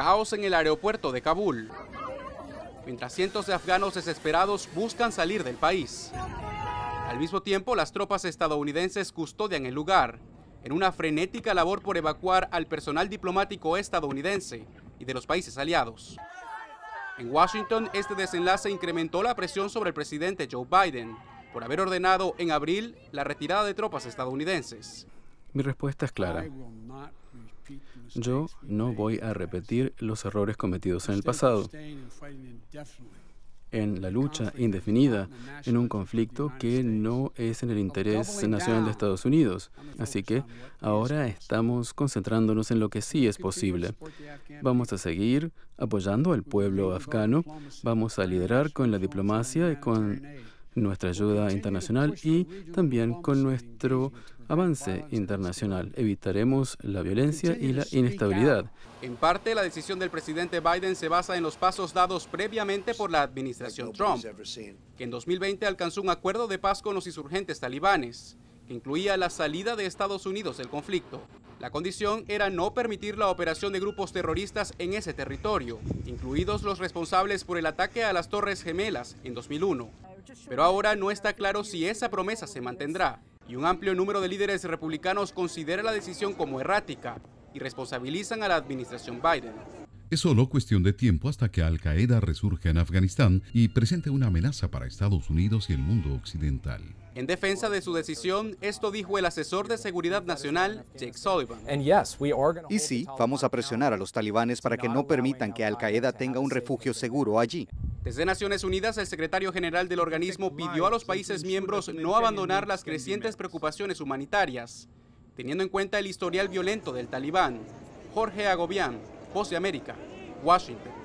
caos en el aeropuerto de Kabul, mientras cientos de afganos desesperados buscan salir del país. Al mismo tiempo, las tropas estadounidenses custodian el lugar, en una frenética labor por evacuar al personal diplomático estadounidense y de los países aliados. En Washington, este desenlace incrementó la presión sobre el presidente Joe Biden por haber ordenado en abril la retirada de tropas estadounidenses. Mi respuesta es clara. Yo no voy a repetir los errores cometidos en el pasado, en la lucha indefinida, en un conflicto que no es en el interés nacional de Estados Unidos. Así que ahora estamos concentrándonos en lo que sí es posible. Vamos a seguir apoyando al pueblo afgano, vamos a liderar con la diplomacia y con nuestra ayuda internacional y también con nuestro avance internacional. Evitaremos la violencia y la inestabilidad. En parte, la decisión del presidente Biden se basa en los pasos dados previamente por la administración Trump, que en 2020 alcanzó un acuerdo de paz con los insurgentes talibanes, que incluía la salida de Estados Unidos del conflicto. La condición era no permitir la operación de grupos terroristas en ese territorio, incluidos los responsables por el ataque a las Torres Gemelas en 2001. Pero ahora no está claro si esa promesa se mantendrá y un amplio número de líderes republicanos considera la decisión como errática y responsabilizan a la administración Biden. Es solo cuestión de tiempo hasta que Al Qaeda resurja en Afganistán y presente una amenaza para Estados Unidos y el mundo occidental. En defensa de su decisión, esto dijo el asesor de seguridad nacional, Jake Sullivan. Y sí, vamos a presionar a los talibanes para que no permitan que Al Qaeda tenga un refugio seguro allí. Desde Naciones Unidas, el secretario general del organismo pidió a los países miembros no abandonar las crecientes preocupaciones humanitarias, teniendo en cuenta el historial violento del talibán. Jorge Agobián, Voz de América, Washington.